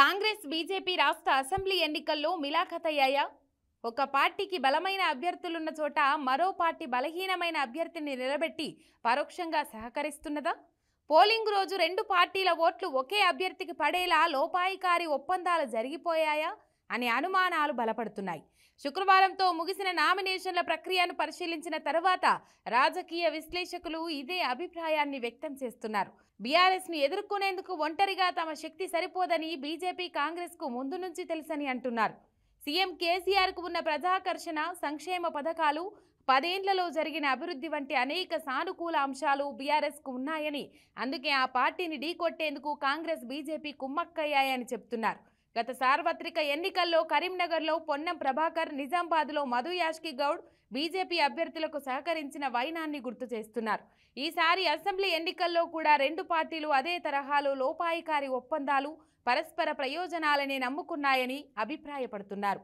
Congress BJP రాష్ట్ర assembly ఎన్నికల్లో మిలాఖతయ్యాయా ఒక పార్టీకి బలమైన అభ్యర్థులున్న చోట మరో పార్టీ బలహీనమైన అభ్యర్థిని నిలబెట్టి పరోక్షంగా సహకరిస్తున్నదా పోలింగ్ రోజు రెండు పార్టీల ఓట్లు ఒకే అభ్యర్థికి పడేలా లోపాయికారి ఒప్పందాలు జరిగిపోయాయా అనే అనుమానాలు బలపడుతున్నాయి శుక్రవారంతో ముగిసిన నామినేషన్ల ప్రక్రియను పరిశీలించిన తర్వాత రాజకీయ విశ్లేషకులు ఇదే అభిప్రాయాన్ని వ్యక్తం చేస్తున్నారు బీఆర్ఎస్ను ఎదుర్కొనేందుకు ఒంటరిగా తమ శక్తి సరిపోదని బీజేపీ కాంగ్రెస్కు ముందు నుంచి తెలుసని అంటున్నారు సీఎం కేసీఆర్కు ఉన్న ప్రజాకర్షణ సంక్షేమ పథకాలు పదేండ్లలో జరిగిన అభివృద్ధి వంటి అనేక సానుకూల అంశాలు బీఆర్ఎస్కు ఉన్నాయని అందుకే ఆ పార్టీని ఢీకొట్టేందుకు కాంగ్రెస్ బీజేపీ కుమ్మక్కయ్యాయని చెప్తున్నారు గత సార్వత్రిక ఎన్నికల్లో కరీంనగర్లో పొన్నం ప్రభాకర్ నిజామాబాద్లో మధు యాష్కి గౌడ్ బీజేపీ అభ్యర్థులకు సహకరించిన వైనాన్ని గుర్తు చేస్తున్నారు ఈసారి అసెంబ్లీ ఎన్నికల్లో కూడా రెండు పార్టీలు అదే తరహాలో లోపాయికారి ఒప్పందాలు పరస్పర ప్రయోజనాలనే నమ్ముకున్నాయని అభిప్రాయపడుతున్నారు